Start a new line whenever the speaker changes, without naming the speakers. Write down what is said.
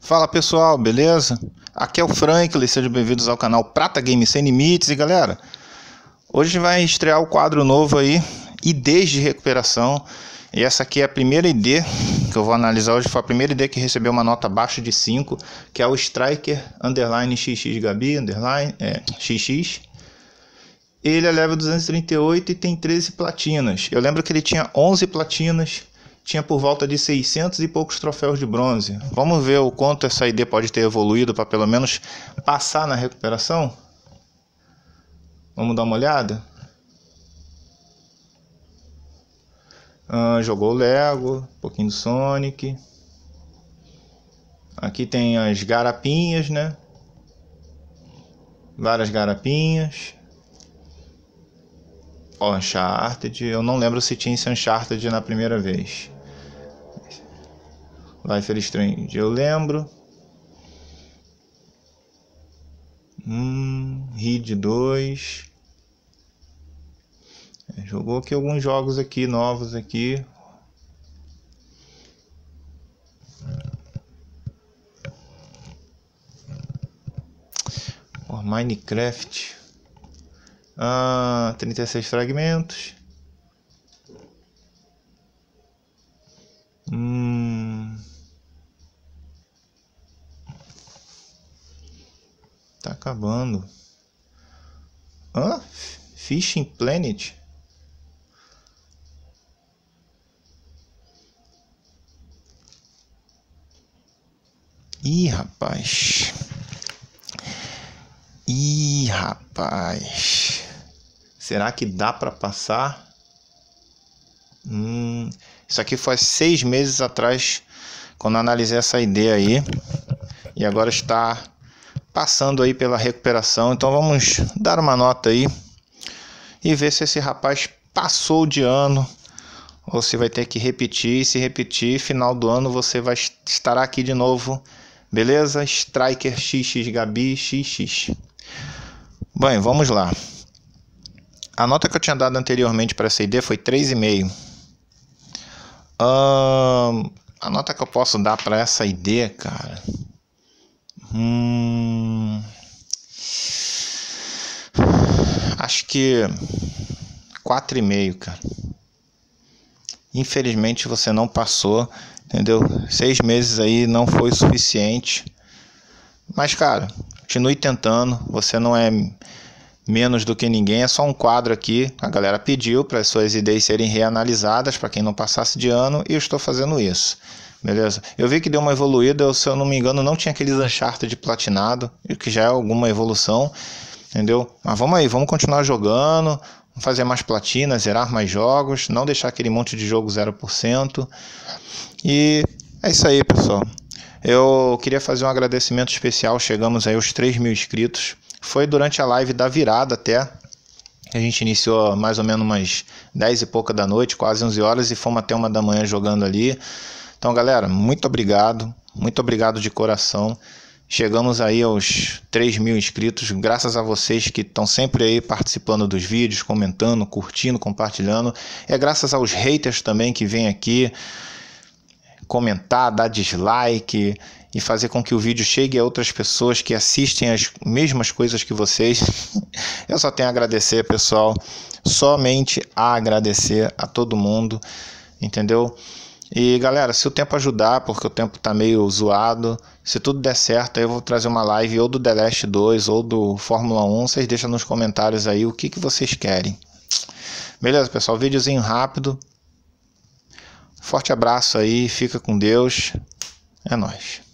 Fala pessoal, beleza? Aqui é o Franklin, sejam bem-vindos ao canal Prata Game Sem Limites. E galera, hoje vai estrear o quadro novo aí, IDs de recuperação. E essa aqui é a primeira ID que eu vou analisar hoje, foi a primeira ID que recebeu uma nota abaixo de 5, que é o Striker Underline XX Gabi, Underline é, XX. Ele é level 238 e tem 13 platinas. Eu lembro que ele tinha 11 platinas tinha por volta de 600 e poucos troféus de bronze. Vamos ver o quanto essa ID pode ter evoluído para pelo menos passar na recuperação? Vamos dar uma olhada? Ah, jogou o Lego, um pouquinho do Sonic. Aqui tem as garapinhas, né? Várias garapinhas. Oh, Uncharted. Eu não lembro se tinha esse Uncharted na primeira vez. Life is Strange, eu lembro. Hum, Reed 2. É, jogou aqui alguns jogos aqui novos aqui. Oh, Minecraft. Ah, 36 fragmentos. Hum, acabando. Hã? Fishing Planet? Ih, rapaz. Ih, rapaz. Será que dá para passar? Hum, isso aqui foi seis meses atrás, quando analisei essa ideia aí. E agora está passando aí pela recuperação. Então vamos dar uma nota aí e ver se esse rapaz passou de ano ou se vai ter que repetir. se repetir, final do ano você vai estar aqui de novo. Beleza? Striker XX Gabi XX. Bem, vamos lá. A nota que eu tinha dado anteriormente para essa ID foi 3,5. Hum, a nota que eu posso dar para essa ID, cara. Hum, Acho que 4,5, cara. Infelizmente você não passou, entendeu? Seis meses aí não foi suficiente. Mas, cara, continue tentando. Você não é menos do que ninguém. É só um quadro aqui. A galera pediu para as suas ideias serem reanalisadas para quem não passasse de ano e eu estou fazendo isso. Beleza? Eu vi que deu uma evoluída, eu, se eu não me engano, não tinha aqueles Uncharted de platinado, o que já é alguma evolução entendeu? Mas vamos aí, vamos continuar jogando, fazer mais platina, zerar mais jogos, não deixar aquele monte de jogo 0%. E é isso aí, pessoal. Eu queria fazer um agradecimento especial, chegamos aí aos 3 mil inscritos. Foi durante a live da virada até, a gente iniciou mais ou menos umas 10 e pouca da noite, quase 11 horas, e fomos até uma da manhã jogando ali. Então, galera, muito obrigado, muito obrigado de coração. Chegamos aí aos 3 mil inscritos, graças a vocês que estão sempre aí participando dos vídeos, comentando, curtindo, compartilhando. É graças aos haters também que vêm aqui comentar, dar dislike e fazer com que o vídeo chegue a outras pessoas que assistem as mesmas coisas que vocês. Eu só tenho a agradecer, pessoal. Somente a agradecer a todo mundo, entendeu? E galera, se o tempo ajudar, porque o tempo tá meio zoado, se tudo der certo, aí eu vou trazer uma live ou do The Last 2 ou do Fórmula 1. Vocês deixam nos comentários aí o que, que vocês querem. Beleza, pessoal? Videozinho rápido. Forte abraço aí, fica com Deus. É nóis.